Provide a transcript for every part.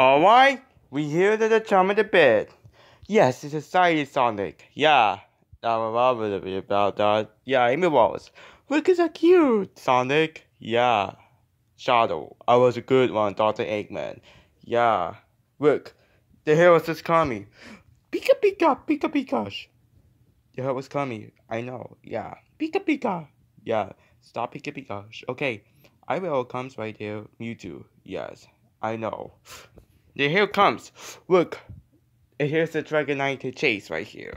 All right, we hear the drum of the bed. Yes, it's a Sonic. Yeah, a little bit about that. Yeah, Amy was. Look at so cute, Sonic. Yeah, Shadow. I was a good one, Doctor Eggman. Yeah, look, the was just coming. Pika pika pika pika. The was coming. I know. Yeah, pika pika. Yeah, stop pika pika. Okay, I will come right here. too. Yes, I know. Yeah, here it comes. Look. And here's the Dragonite to chase right here.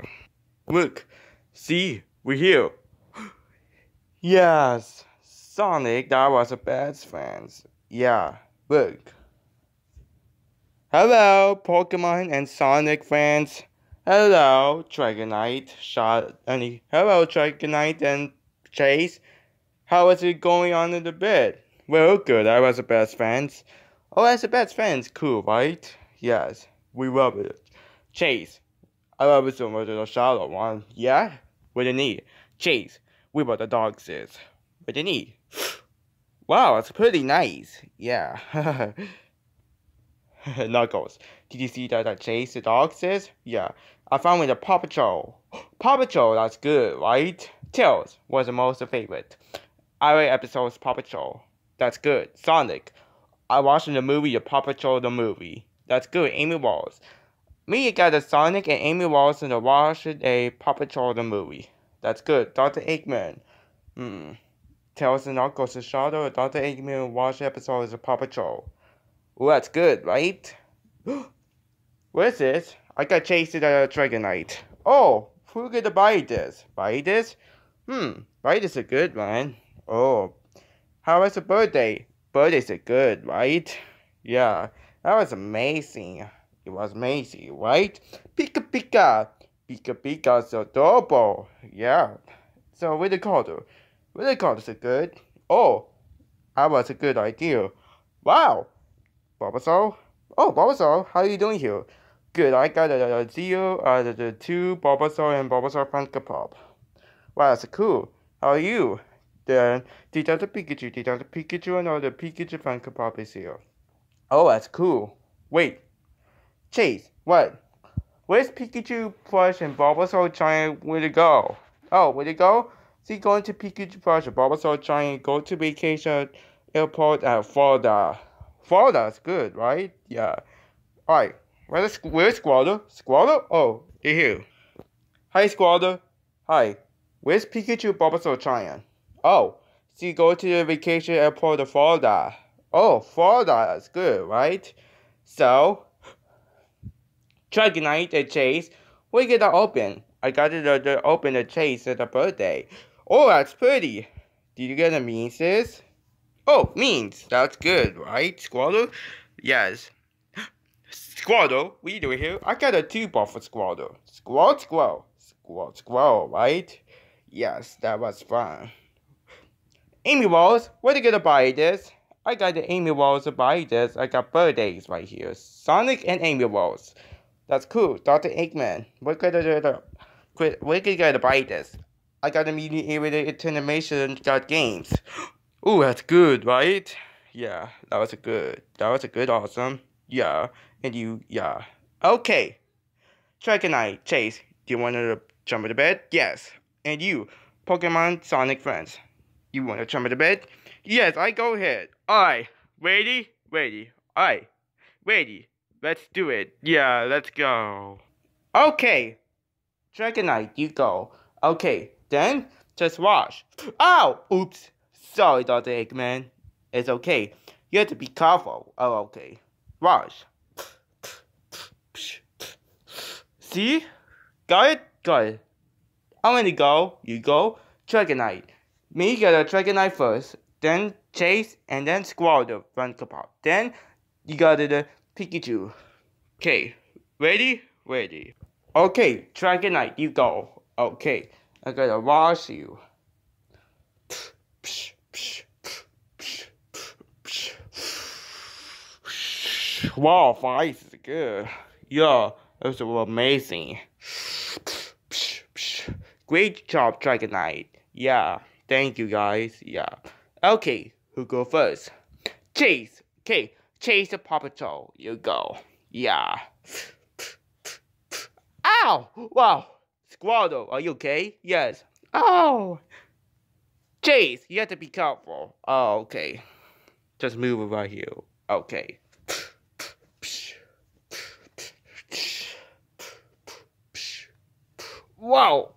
Look. See? We're here. yes. Sonic, that was a bad fans. Yeah. Look. Hello, Pokemon and Sonic fans. Hello, Dragonite. Shot any. Hello, Dragonite and Chase. How is it going on in the bed? Well, good. I was the best fans. Oh, as the best friends, cool, right? Yes, we love it. Chase, I love it so much as a shadow one. Yeah? With a knee. Chase, we bought the dogs is. With a knee. Wow, it's pretty nice. Yeah. Knuckles, did you see that I chased the dog says? Yeah, I found with a Paw Patrol. Paw Patrol, that's good, right? Tails was the most favorite. I rate episodes Paw Patrol. That's good. Sonic, I watched in the movie, the Paw Patrol the movie. That's good, Amy Walls. Me, you got the Sonic and Amy Walls in the watched a Paw Patrol the movie. That's good, Dr. Eggman. Hmm. Tales and Uncles of Shadow, Dr. Eggman watch episode is a Paw Patrol. Well, that's good, right? what is this? I got chased by a Dragonite. Oh, who could buy this? Buy this? Hmm, buy this is a good one. Oh, how was the birthday? But is it good, right? Yeah, that was amazing. It was amazing, right? Pika Pika! Pika Pika's adorable. Yeah. So with the code, with the code, is good. Oh, that was a good idea. Wow! Bulbasaur? Oh, Bulbasaur, how are you doing here? Good, I got a, a deal out uh, of the two Bulbasaur and Bulbasaur Pumpkin Pop. Wow, that's cool. How are you? Then did the Pikachu, Did the Pikachu, and all the Pikachu fan Pop is here. Oh, that's cool. Wait, Chase, what? Where's Pikachu plush and Bulbasaur giant? Where'd it go? Oh, where'd it go? See, going to Pikachu plush and Bulbasaur giant. Go to vacation airport at Florida. Florida's good, right? Yeah. All right. Where's where's Squalor? Squalor? Oh, they're here. Hi, Squalor. Hi. Where's Pikachu Bulbasaur giant? Oh, she go to the vacation airport of Florida. Oh, Florida that is good, right? So, Night and Chase, we get to open. I got to, to open the Chase at the birthday. Oh, that's pretty. Did you get a means, sis? Oh, means. That's good, right, Squaddle? Yes. Squaddle, you doing here. I got a two ball for Squaddle. Squad, squall. Squad, squall, right? Yes, that was fun. Amy Walls, where you get to buy this? I got the Amy Walls to buy this. I got birthdays right here. Sonic and Amy Walls. That's cool. Dr. Eggman. Where could I get a, where could I get a buy this? I got a mediated animation got games. Ooh, that's good, right? Yeah, that was a good. That was a good awesome. Yeah. And you yeah. Okay. Chuck and I, Chase, do you wanna jump in the bed? Yes. And you, Pokemon Sonic Friends. You want to jump into bed? Yes, I go ahead. I ready, ready. I ready. Let's do it. Yeah, let's go. Okay, Dragonite, you go. Okay, then just watch. Ow! Oops. Sorry, Doctor Eggman. It's okay. You have to be careful. Oh, okay. Watch. See? Got it? Got it. I'm gonna go. You go. Dragonite me get a Dragon Knight first, then Chase, and then Squall the run Kapop. Then you got the Pikachu. Okay, ready? Ready. Okay, Dragon Knight, you go. Okay, I gotta watch you. Wow, fight is good. Yeah, that was amazing. Great job, Dragon Knight. Yeah. Thank you guys. Yeah. Okay, who go first? Chase. Okay, Chase the Paw Patrol. You go. Yeah. Ow! Wow. Squaddle, are you okay? Yes. Oh. Chase, you have to be careful. Oh, okay. Just move around here. Okay. Wow.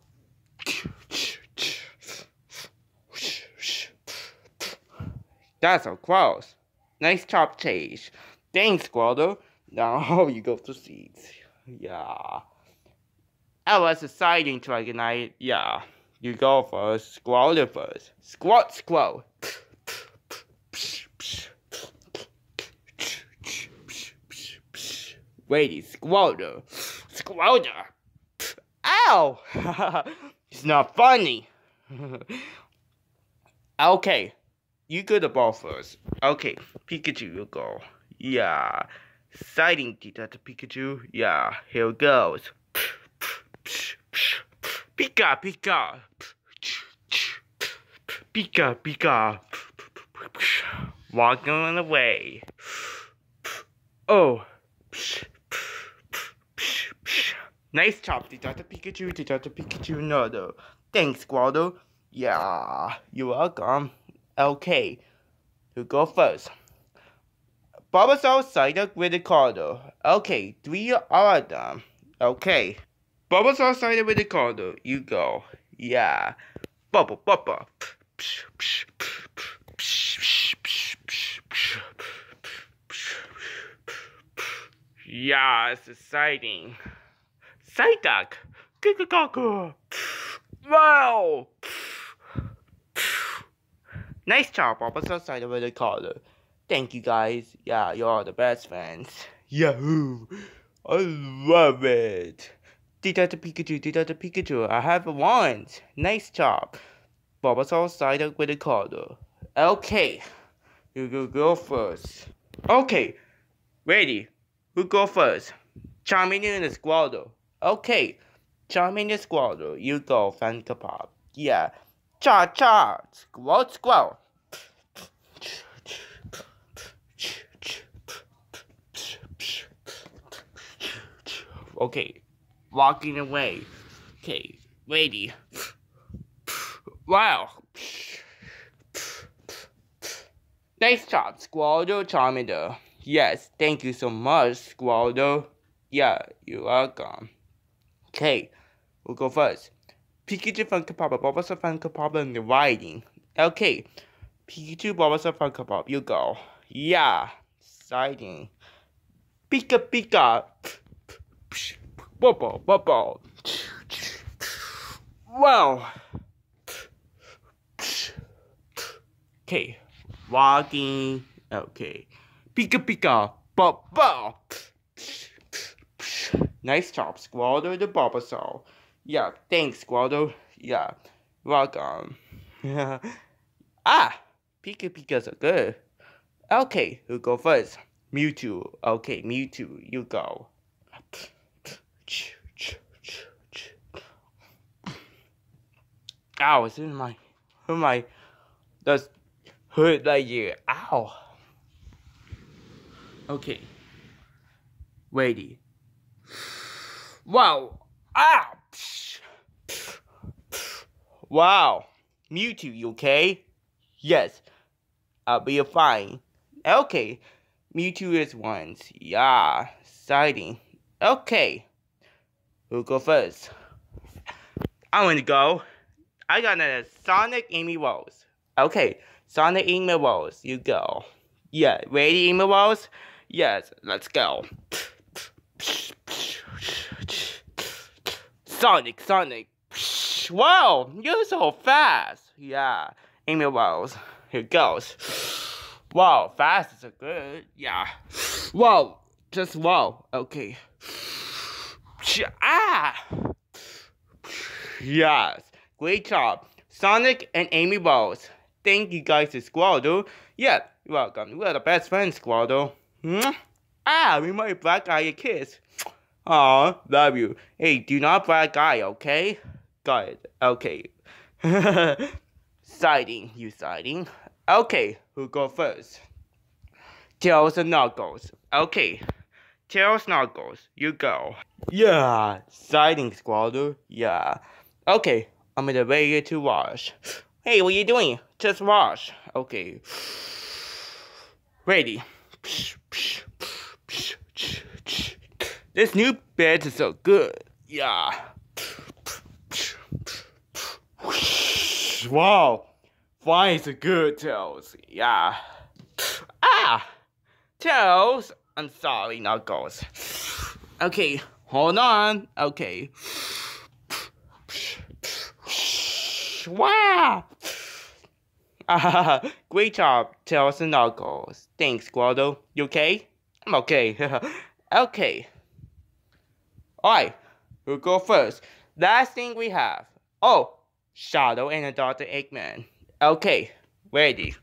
That's so close. Nice top change. Thanks, Waldo. Now you go to seats. Yeah. That was exciting, Dragon Knight. Yeah. You go first. Squalder first. Squat, squat. Wait, Squalder. Squalder. Ow! it's not funny. okay. You go the ball first. Okay, Pikachu, you go. Yeah. Sighting to Pikachu. Yeah, here goes. Pika, Pika. Pika, Pika. Walking away. Oh. Nice job, Detective Pikachu, Detective Pikachu, Nardo. Thanks, Squirtle. Yeah, you're welcome. Okay, who go first? Bulbasaur, Psyduck, Ridicardo. Okay, three are them. Okay. Bulbasaur, Psyduck, Ridicardo. You go. Yeah. Bubble, bubble. Yeah, it's exciting. Psyduck. Wow! Nice job, officer, side over the collar. Thank you guys. Yeah, you're the best fans. Yahoo! I love it. Did that Pikachu, did that Pikachu. I have one. Nice job. Bulbasaur side with the collar. Okay. You go, go first. Okay. Ready. Who go first? Charmander and Squirtle. Okay. Charmander Squirtle, you go, Funko Pop. Yeah cha cha, squirrel squirrel. Okay, walking away. Okay, lady. Wow. Nice job, Squaldo Charmander. Yes, thank you so much, Squaldo. Yeah, you're welcome. Okay, we'll go first. Pikachu Funko Pop, Bulbasaur Funko Pop, and the riding. Okay, Pikachu, Bulbasaur Funko Pop, you go. Yeah, siding. Pika Pika. Bubble, bubble. Wow. Okay, walking. Okay, Pika Pika. Bubble. Nice job, Squall or the Bulbasaur. Yeah, thanks, Gualdo. Yeah, welcome. Yeah. ah, Pika Pika's are good. Okay, who go first? Mewtwo. Okay, Mewtwo, you go. Ow, it's in my, in my, that's hurt like you. Ow. Okay. Ready. Wow. Ah. Wow. Mewtwo, you okay? Yes. I'll be fine. Okay. Mewtwo is once. Yeah. Exciting. Okay. Who go first? I want to go. I got a Sonic Amy Rose. Okay. Sonic Amy Rose, you go. Yeah. Ready, Amy Rose? Yes. Let's go. Sonic, Sonic gosh, wow, you're so fast. Yeah, Amy Wells. Here goes. Wow, fast is a good. Yeah. Wow, just wow. Okay. Ah. Yes. Great job, Sonic and Amy Wells. Thank you guys to Squirtle. Yeah, you're welcome. We're the best friends, Squirtle. Hmm? Ah, we might black eye a kiss. Aw, love you. Hey, do not black eye, okay? Got it. Okay. siding, you siding. Okay, who go first? Tails and Knuckles. Okay. Tails Knuckles, you go. Yeah, siding squatter. Yeah. Okay, I'm in the way to wash. Hey, what you doing? Just wash. Okay. Ready. This new bed is so good. Yeah. Whoosh, wow, is the good toes. Yeah. Ah, toes. I'm sorry, not goals. Okay, hold on. Okay. Wow. Ah, great job, Tails and Knuckles. Thanks, Guado. You okay? I'm okay. okay. Alright, we'll go first. Last thing we have. Oh, Shadow and Dr. Eggman. Okay, ready.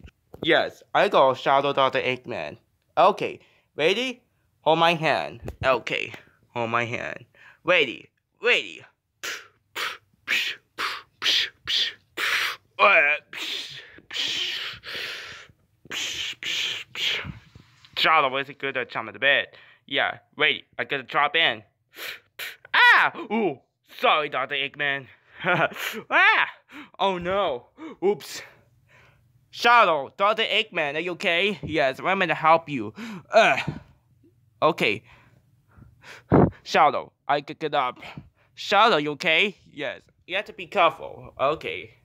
Yes, I got Shadow Dr. Eggman. Okay, ready? Hold my hand. Okay, hold my hand. Ready, ready. Shadow is a good at jumping the bed. Yeah, ready? I gotta drop in. Ah! Ooh, sorry, Dr. Eggman. ah! Oh no. Oops. Shadow, Dr. Eggman, are you okay? Yes, I'm gonna help you. Uh, okay. Shadow, I could get up. Shadow, you okay? Yes. You have to be careful. Okay.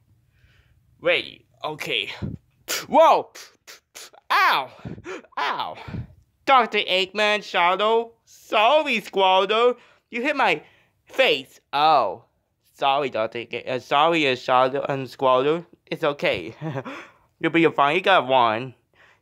Wait, okay. Whoa! Ow! Ow! Dr. Eggman, Shadow, sorry, Squirtle. You hit my face. Oh sorry, Dante. As uh, sorry as uh, Shadow and Squalor. It's okay. You'll be fine. You got one.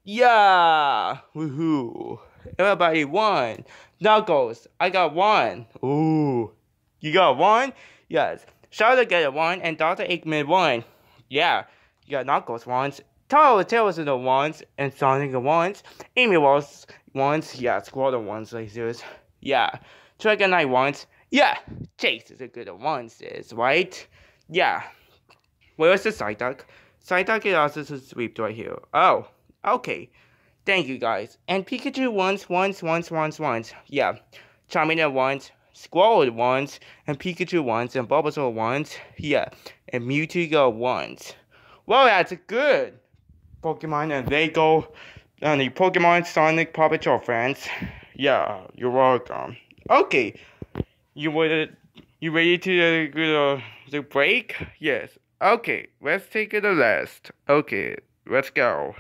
Yeah! Woohoo! Everybody won! Knuckles, I got one! Ooh! You got one? Yes. Shadow got one and Dr. Eggman won. Yeah. You got Knuckles once. Tyler Taylor's in the ones and Sonic the ones. Amy Walls once. Yeah, Squadron once, like this. Yeah. Dragon Knight once. Yeah, Chase is a good one, says, right? Yeah. Where's the Psyduck? Psyduck is also swept right here. Oh, okay. Thank you, guys. And Pikachu once, once, once, once, once. Yeah. Charmander once, Squall once, and Pikachu once, and Bulbasaur once. Yeah. And Mewtwo go once. Well, that's good. Pokemon, and they go And the Pokemon Sonic Paw Patrol, friends. Yeah, you're welcome. Okay. You would you ready to uh, go the break? Yes. Okay, let's take the last. Okay, let's go.